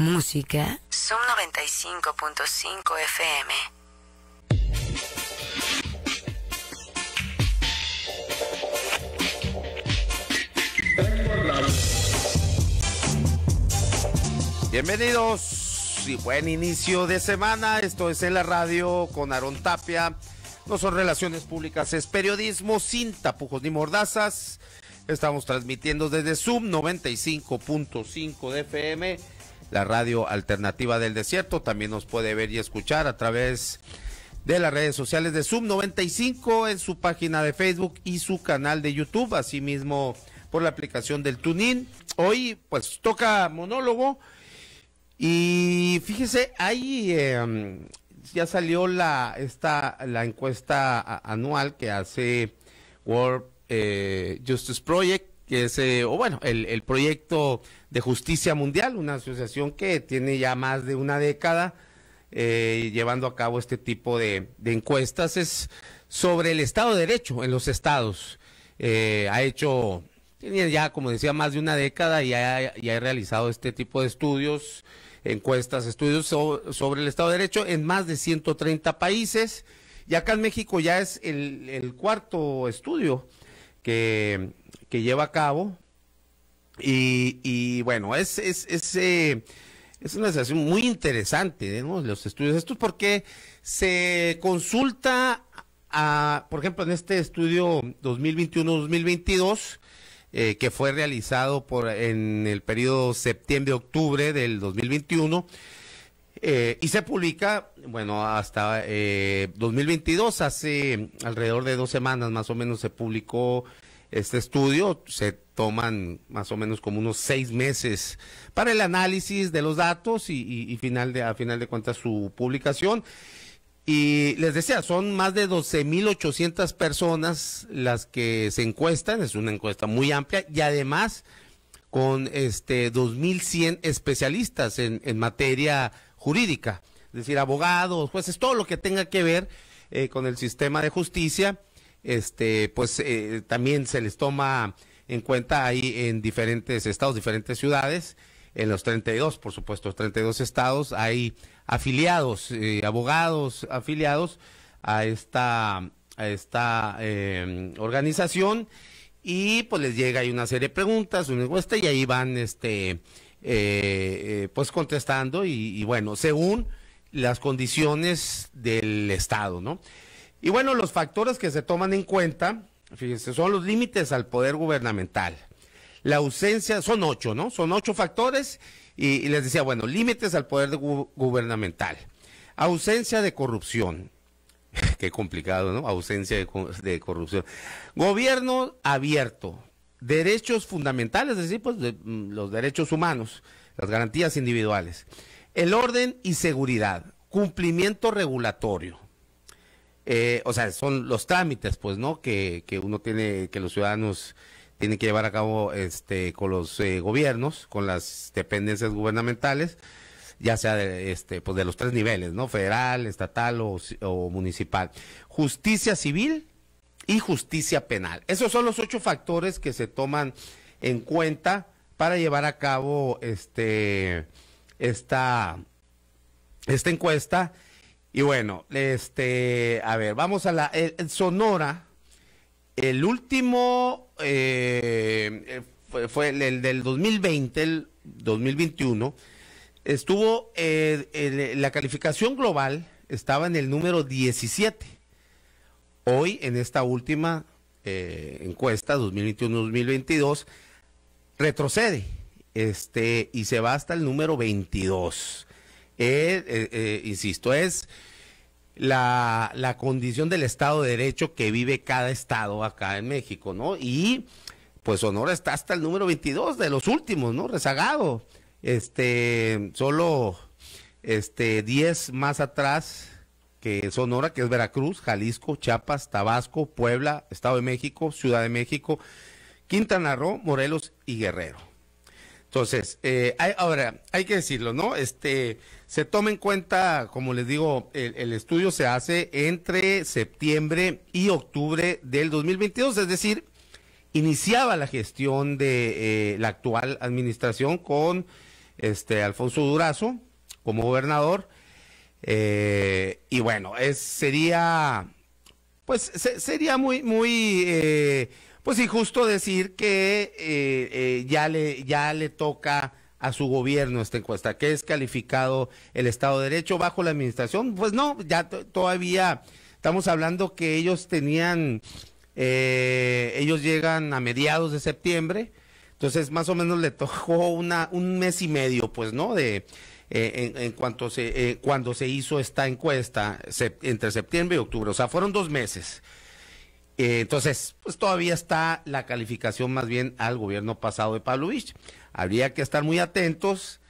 Música. Sub 95.5 FM. Bienvenidos y buen inicio de semana. Esto es en la radio con Aaron Tapia. No son relaciones públicas, es periodismo sin tapujos ni mordazas. Estamos transmitiendo desde Zoom 95.5 FM la radio alternativa del desierto. También nos puede ver y escuchar a través de las redes sociales de Zoom 95 en su página de Facebook y su canal de YouTube, asimismo por la aplicación del TuneIn. Hoy pues toca monólogo y fíjese, ahí em, ya salió la, esta, la encuesta anual que hace World eh, Justice Project que es, eh, o bueno, el, proyecto de justicia mundial, una asociación que tiene ya más de una década eh, llevando a cabo este tipo de, encuestas, es sobre el Estado de Derecho en los estados. Eh, ha hecho, tiene ya, como decía, más de una década y ha, realizado este tipo de estudios, encuestas, estudios sobre el Estado de Derecho en más de 130 países. Y acá en México ya es el cuarto estudio que, que lleva a cabo. Y, bueno, es, es, es, eh, una situación muy interesante, de Los estudios es porque se consulta a, por ejemplo, en este estudio 2021-2022, eh, que fue realizado por, en el periodo septiembre-octubre del 2021, eh, y se publica, bueno, hasta 2022, eh, hace alrededor de dos semanas más o menos se publicó este estudio. Se toman más o menos como unos seis meses para el análisis de los datos y, final de, a final de cuentas su publicación. Y les decía, son más de 12.800 personas las que se encuestan, es una encuesta muy amplia y además con este 2.100 especialistas en, en materia jurídica, es decir, abogados, jueces, todo lo que tenga que ver eh, con el sistema de justicia, este, pues eh, también se les toma en cuenta ahí en diferentes estados, diferentes ciudades, en los 32, por supuesto, 32 estados, hay afiliados, eh, abogados afiliados a esta, a esta organización y pues les llega ahí una serie de preguntas, una encuesta y ahí van este eh, eh, pues contestando y, bueno, según las condiciones del Estado, ¿no? Y bueno, los factores que se toman en cuenta, fíjense, son los límites al poder gubernamental. La ausencia, son ocho, ¿no? Son ocho factores y, les decía, bueno, límites al poder gubernamental. Ausencia de corrupción. Qué complicado, ¿no? Ausencia de corrupción. Gobierno abierto, derechos fundamentales, es decir, pues, mm, los derechos humanos, las garantías individuales, el orden y seguridad, cumplimiento regulatorio. Eh, o sea, son los trámites, pues, ¿no? Que, uno tiene, que los ciudadanos tienen que llevar a cabo este, con los eh, gobiernos, con las dependencias gubernamentales, ya sea de, este, pues de los tres niveles, ¿no? Federal, estatal o, o municipal. Justicia civil y justicia penal. Esos son los ocho factores que se toman en cuenta para llevar a cabo este esta encuesta y bueno, este, a ver, vamos a la Sonora el último eh, fue, el, del 2020, el 2021 estuvo eh, la calificación global estaba en el número 17 Hoy, en esta última eh, encuesta 2021-2022, retrocede este, y se va hasta el número 22. Eh, eh, insisto, es la, condición del Estado de Derecho que vive cada Estado acá en México, ¿no? Y pues Sonora está hasta el número 22 de los últimos, ¿no? Rezagado. Este, solo este 10 más atrás que Sonora, que es Veracruz, Jalisco, Chiapas, Tabasco, Puebla, Estado de México, Ciudad de México, Quintana Roo, Morelos y Guerrero. Entonces, eh, ahora, hay que decirlo, ¿no? Este, se toma en cuenta, como les digo, el, estudio se hace entre septiembre y octubre del 2022, es decir, iniciaba la gestión de eh, la actual administración con este Alfonso Durazo como gobernador eh, y bueno, es, sería, pues sería muy, muy, eh, pues injusto decir que eh, eh, ya, le, ya le toca a su gobierno esta encuesta, que es calificado el Estado de Derecho bajo la administración. Pues no, ya todavía estamos hablando que ellos tenían, ellos llegan a mediados de septiembre, entonces más o menos le tocó una, un mes y medio, pues, ¿no? De, eh, en, cuanto se, eh, cuando se hizo esta encuesta entre septiembre y octubre. O sea, fueron dos meses. Eh, entonces, pues todavía está la calificación más bien al gobierno pasado de Vich. Habría que estar muy atentos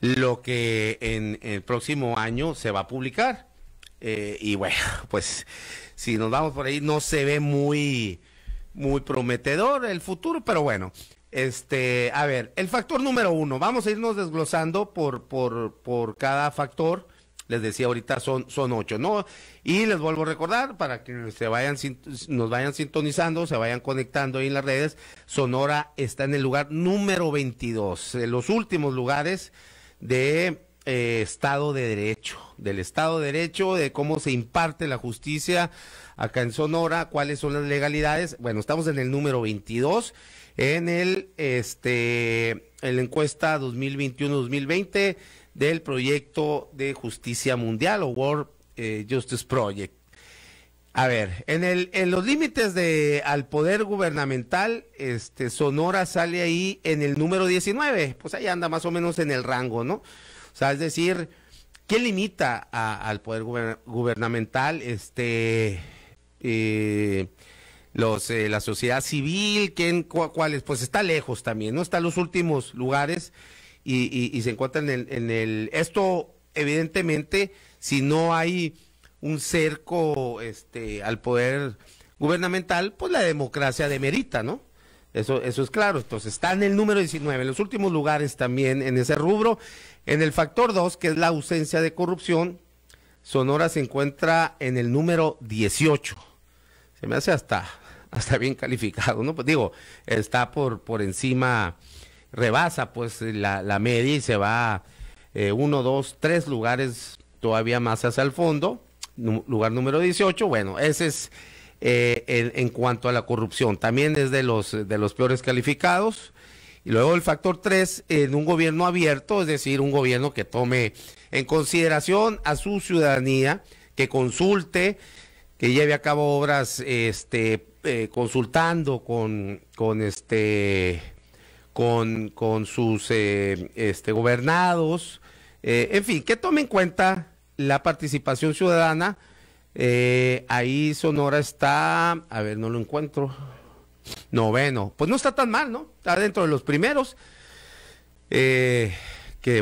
lo que en, el próximo año se va a publicar. y bueno, pues si nos vamos por ahí, no se ve muy, muy prometedor el futuro, pero bueno, este, a ver, el factor número uno, vamos a irnos desglosando por, por, por cada factor. Les decía ahorita son, son ocho, ¿no? Y les vuelvo a recordar para que se vayan, nos vayan sintonizando, se vayan conectando ahí en las redes. Sonora está en el lugar número 22, en los últimos lugares de eh, Estado de Derecho, del Estado de Derecho, de cómo se imparte la justicia acá en Sonora, cuáles son las legalidades. Bueno, estamos en el número 22 en el este en la encuesta 2021-2020 del proyecto de justicia mundial o World eh, Justice Project. A ver, en el en los límites de al poder gubernamental, este Sonora sale ahí en el número 19, pues ahí anda más o menos en el rango, ¿no? O sea, es decir, ¿qué limita al poder gubernamental? Este eh, los eh, la sociedad civil, quién, cuáles, pues está lejos también, ¿no? Está en los últimos lugares y, y, se encuentra en el, Esto, evidentemente, si no hay un cerco este, al poder gubernamental, pues la democracia demerita, ¿no? Eso, eso es claro. Entonces está en el número 19, en los últimos lugares también en ese rubro. En el factor 2, que es la ausencia de corrupción, Sonora se encuentra en el número 18. Se me hace hasta hasta bien calificado, ¿no? Pues digo, está por, por encima, rebasa pues la, media y se va eh, uno, dos, tres lugares todavía más hacia el fondo, lugar número 18, bueno, ese es eh, en, cuanto a la corrupción, también es de los, de los peores calificados. Y luego el factor tres, en un gobierno abierto, es decir, un gobierno que tome en consideración a su ciudadanía, que consulte, que lleve a cabo obras este, eh, consultando con, con este con, con sus eh, este, gobernados, eh, en fin, que tome en cuenta la participación ciudadana. ahí Sonora está, a ver, no lo encuentro, noveno, pues no está tan mal, ¿no? Está dentro de los primeros, que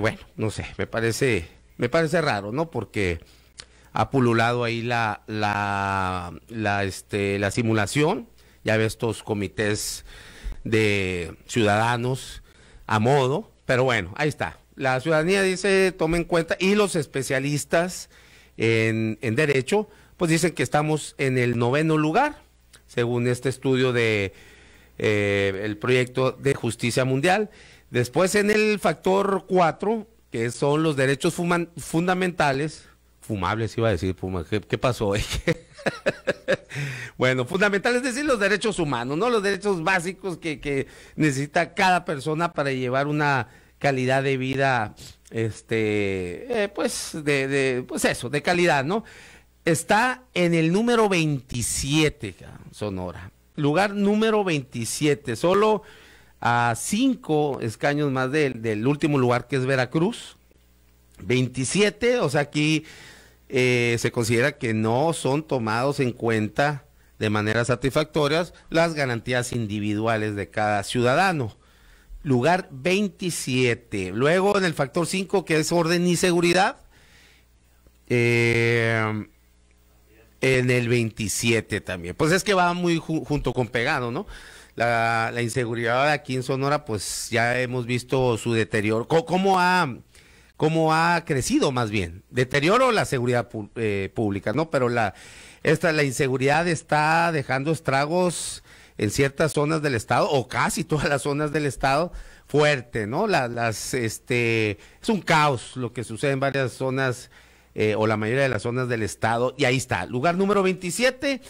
bueno, no sé, me parece, me parece raro, ¿no? Porque ha pululado ahí la, la, este, la simulación, ya ve estos comités de ciudadanos a modo, pero bueno, ahí está. La ciudadanía dice, tomen en cuenta, y los especialistas en, derecho, pues dicen que estamos en el noveno lugar, según este estudio de eh, el proyecto de justicia mundial. Después en el factor cuatro, que son los derechos fundamentales, fumables, iba a decir, ¿qué, qué pasó? bueno, fundamental es decir los derechos humanos, ¿no? Los derechos básicos que, que necesita cada persona para llevar una calidad de vida, este, eh, pues, de, de, pues eso, de calidad, ¿no? Está en el número 27, Sonora. Lugar número 27, solo a cinco escaños más del, del último lugar que es Veracruz. 27, o sea, aquí eh, se considera que no son tomados en cuenta de manera satisfactoria las garantías individuales de cada ciudadano. Lugar 27. Luego en el factor 5, que es orden y seguridad, eh, en el 27 también. Pues es que va muy junto con pegado, ¿no? La, inseguridad aquí en Sonora, pues ya hemos visto su deterioro. ¿Cómo ha cómo ha crecido más bien. Deterioro la seguridad eh, pública, ¿no? Pero la, esta, la inseguridad está dejando estragos en ciertas zonas del estado o casi todas las zonas del estado fuerte, ¿no? Las, este, es un caos lo que sucede en varias zonas eh, o la mayoría de las zonas del estado y ahí está, lugar número 27.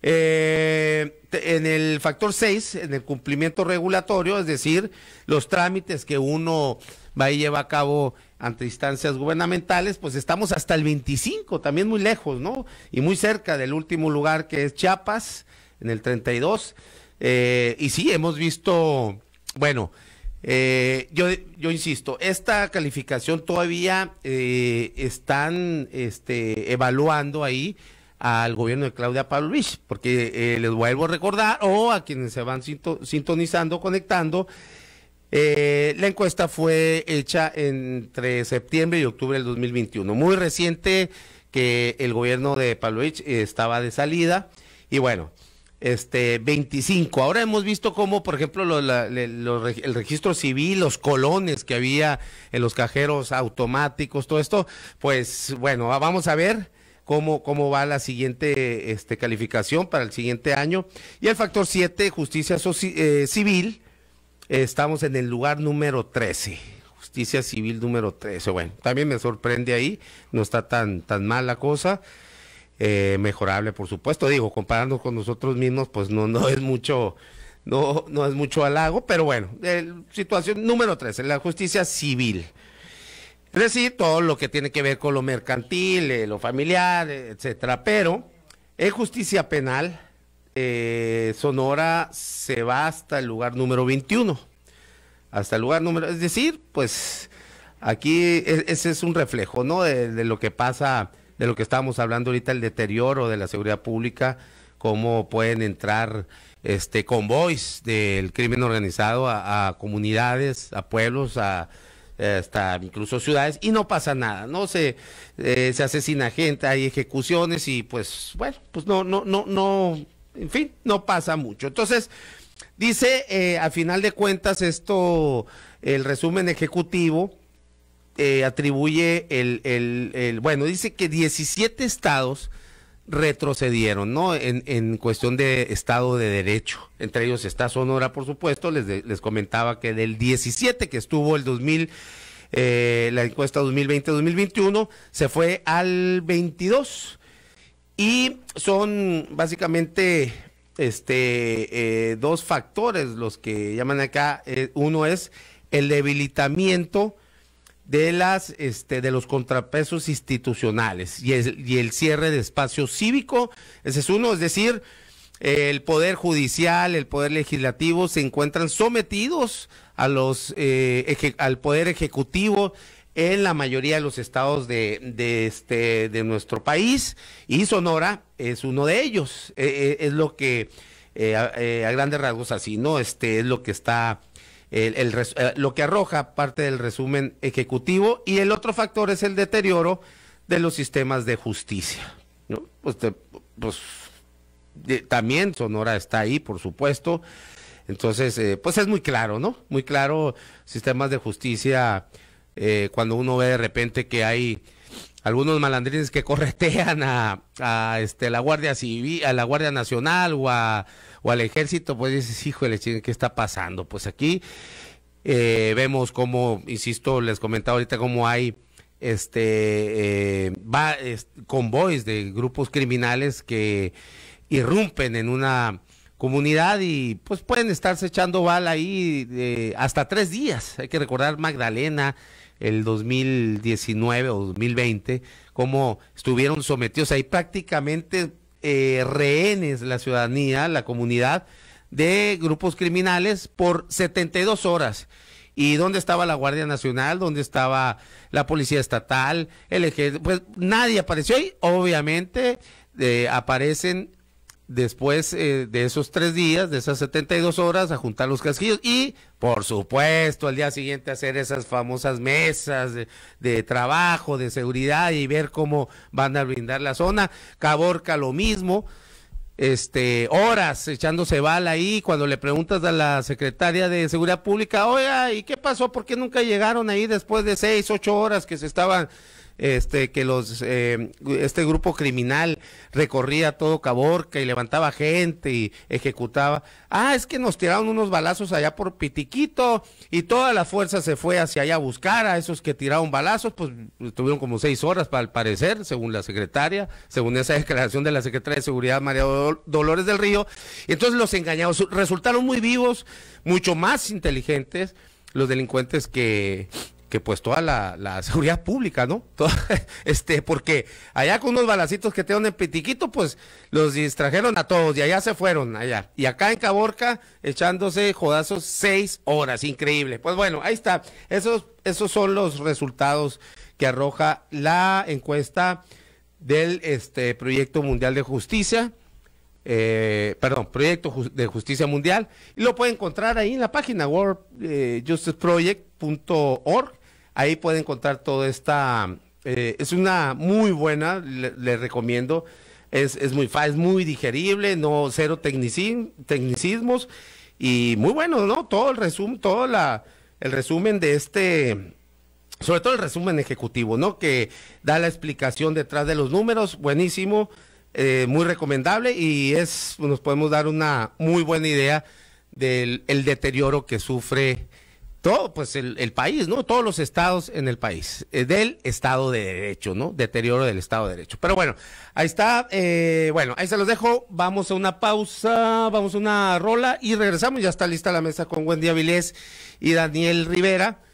Eh, en el factor 6, en el cumplimiento regulatorio, es decir, los trámites que uno va y lleva a cabo ante instancias gubernamentales, pues estamos hasta el 25, también muy lejos, ¿no? Y muy cerca del último lugar que es Chiapas, en el 32. Eh, y sí, hemos visto, bueno, eh, yo, yo insisto, esta calificación todavía eh, están este, evaluando ahí al gobierno de Claudia Pavlovich, porque eh, les vuelvo a recordar, o a quienes se van sintonizando, conectando, eh, la encuesta fue hecha entre septiembre y octubre del 2021. Muy reciente que el gobierno de Pavlovich estaba de salida. Y bueno, este 25. Ahora hemos visto cómo, por ejemplo, el registro civil, los colones que había en los cajeros automáticos, todo esto, pues bueno, vamos a ver cómo, cómo va la siguiente este, calificación para el siguiente año. Y el factor 7, justicia eh, civil, Estamos en el lugar número 13, justicia civil número 13. Bueno, también me sorprende ahí, no está tan, tan mal la cosa. Eh, mejorable, por supuesto, digo, comparando con nosotros mismos, pues no, no es mucho, no, no es mucho halago, pero bueno, situación número 13, la justicia civil. Es pues todo lo que tiene que ver con lo mercantil, eh, lo familiar, eh, etcétera, pero en justicia penal, eh, Sonora se va hasta el lugar número 21. Hasta el lugar número, es decir, pues aquí e-, ese es un reflejo, ¿no? De, lo que pasa, de lo que estábamos hablando ahorita, el deterioro de la seguridad pública, cómo pueden entrar este convoys del crimen organizado a, comunidades, a pueblos, a, hasta incluso ciudades y no pasa nada, no se eh, se asesina gente, hay ejecuciones y pues bueno, pues no no no no en fin, no pasa mucho. Entonces, dice, eh, a final de cuentas, esto, el resumen ejecutivo eh, atribuye el, bueno, dice que 17 estados retrocedieron, ¿no? En, cuestión de Estado de Derecho. Entre ellos está Sonora, por supuesto. Les, comentaba que del 17 que estuvo el 2000, eh, la encuesta 2020-2021, se fue al 22. Y son básicamente este, eh, dos factores los que llaman acá. Eh, uno es el debilitamiento de, las, este, de los contrapesos institucionales y, y el cierre de espacio cívico. Ese es uno, es decir, el poder judicial, el poder legislativo se encuentran sometidos a los, eh, al poder ejecutivo en la mayoría de los estados de, de, este, de nuestro país y Sonora es uno de ellos. E, e, es lo que, eh, eh, a, grandes rasgos así, ¿no? Este es lo que está, el, eh, lo que arroja parte del resumen ejecutivo y el otro factor es el deterioro de los sistemas de justicia, ¿no? Pues, pues también Sonora está ahí, por supuesto. Entonces, pues es muy claro, ¿no? Muy claro, sistemas de justicia eh, cuando uno ve de repente que hay algunos malandrines que corretean a, este, la Guardia Civil, a la Guardia Nacional o, al Ejército, pues dices, híjole, ¿qué está pasando? Pues aquí eh, vemos como, insisto, les comentaba ahorita como hay este, eh, convoys de grupos criminales que irrumpen en una comunidad y pues pueden estarse echando bala ahí hasta tres días. Hay que recordar Magdalena, el 2019 o 2020, como estuvieron sometidos ahí prácticamente eh, rehenes la ciudadanía, la comunidad de grupos criminales por 72 horas. ¿Y dónde estaba la Guardia Nacional? ¿Dónde estaba la Policía Estatal? El Ejército? Pues nadie apareció y obviamente eh, aparecen después eh, de esos tres días, de esas 72 horas, a juntar los casquillos y, por supuesto, al día siguiente hacer esas famosas mesas de, trabajo, de seguridad y ver cómo van a brindar la zona. Caborca lo mismo. Este, horas echándose bala ahí, cuando le preguntas a la secretaria de Seguridad Pública, oiga, ¿y qué pasó? ¿Por qué nunca llegaron ahí después de seis, ocho horas que se estaban este, que los, eh, este grupo criminal recorría todo Caborca y levantaba gente y ejecutaba. Ah, es que nos tiraron unos balazos allá por Pitiquito y toda la fuerza se fue hacia allá a buscar a esos que tiraron balazos, pues tuvieron como seis horas para al parecer, según la secretaria, según esa declaración de la secretaria de Seguridad María Dolores del Río. Entonces los engañados resultaron muy vivos, mucho más inteligentes los delincuentes que que pues toda la, seguridad pública, ¿no? este, porque allá con unos balacitos que dan en Pitiquito, pues los distrajeron a todos y allá se fueron, allá. Y acá en Caborca, echándose jodazos seis horas, increíble. Pues bueno, ahí está. Esos, esos son los resultados que arroja la encuesta del este, Proyecto Mundial de Justicia. Eh, perdón, Proyecto de Justicia Mundial. Y lo pueden encontrar ahí en la página worldjusticeproject.org. Ahí puede encontrar toda esta... Eh, es una muy buena, le, recomiendo. Es, es, muy fácil, muy digerible, no cero tecnicismos y muy bueno, ¿no? Todo el resumen, todo la, el resumen de este, sobre todo el resumen ejecutivo, ¿no? Que da la explicación detrás de los números, buenísimo, eh, muy recomendable y es, nos podemos dar una muy buena idea del el deterioro que sufre todo, pues el, país, ¿no? Todos los estados en el país, eh, del Estado de Derecho, ¿no? Deterioro del Estado de Derecho. Pero bueno, ahí está, eh, bueno, ahí se los dejo, vamos a una pausa, vamos a una rola y regresamos, ya está lista la mesa con Wendy Avilés y Daniel Rivera.